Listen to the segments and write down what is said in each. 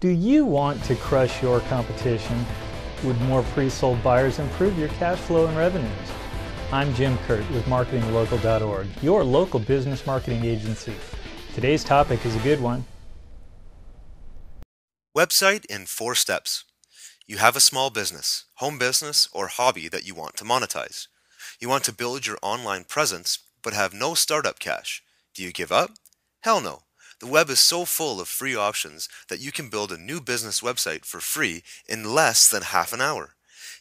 Do you want to crush your competition? Would more pre-sold buyers improve your cash flow and revenues? I'm Jim Kurt with MarketingLocal.org, your local business marketing agency. Today's topic is a good one. Website in four steps. You have a small business, home business, or hobby that you want to monetize. You want to build your online presence, but have no startup cash. Do you give up? Hell no. The web is so full of free options that you can build a new business website for free in less than half an hour.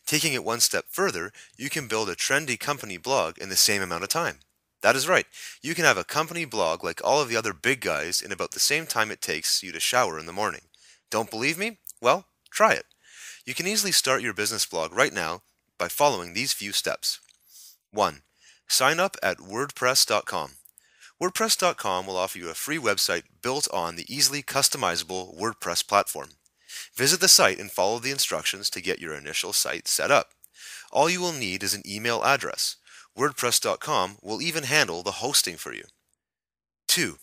Taking it one step further, you can build a trendy company blog in the same amount of time. That is right. You can have a company blog like all of the other big guys in about the same time it takes you to shower in the morning. Don't believe me? Well, try it. You can easily start your business blog right now by following these few steps. 1. Sign up at WordPress.com. WordPress.com will offer you a free website built on the easily customizable WordPress platform. Visit the site and follow the instructions to get your initial site set up. All you will need is an email address. WordPress.com will even handle the hosting for you. 2.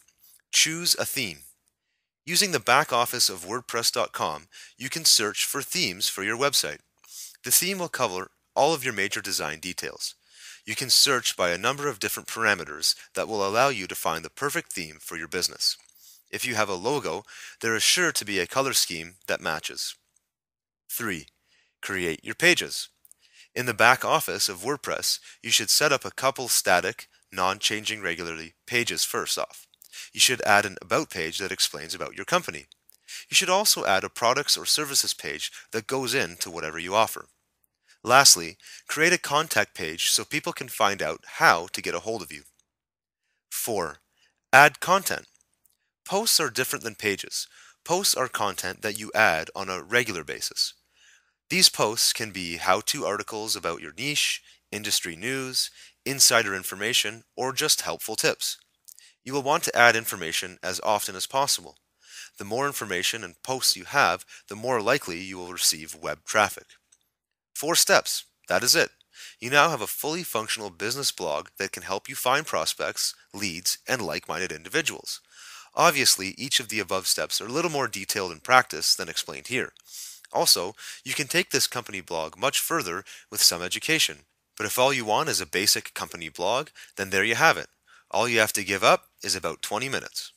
Choose a theme. Using the back office of WordPress.com, you can search for themes for your website. The theme will cover all of your major design details. You can search by a number of different parameters that will allow you to find the perfect theme for your business. If you have a logo, there is sure to be a color scheme that matches. 3. Create your pages. In the back office of WordPress, you should set up a couple static, non-changing regularly pages first off. You should add an About page that explains about your company. You should also add a products or services page that goes into whatever you offer. Lastly, create a contact page so people can find out how to get a hold of you. 4. Add content. Posts are different than pages. Posts are content that you add on a regular basis. These posts can be how to articles about your niche, industry news, insider information, or just helpful tips. You will want to add information as often as possible. The more information and posts you have, the more likely you will receive web traffic. Four steps. That is it. You now have a fully functional business blog that can help you find prospects, leads, and like minded individuals. Obviously, each of the above steps are a little more detailed in practice than explained here. Also, you can take this company blog much further with some education. But if all you want is a basic company blog, then there you have it. All you have to give up is about 20 minutes.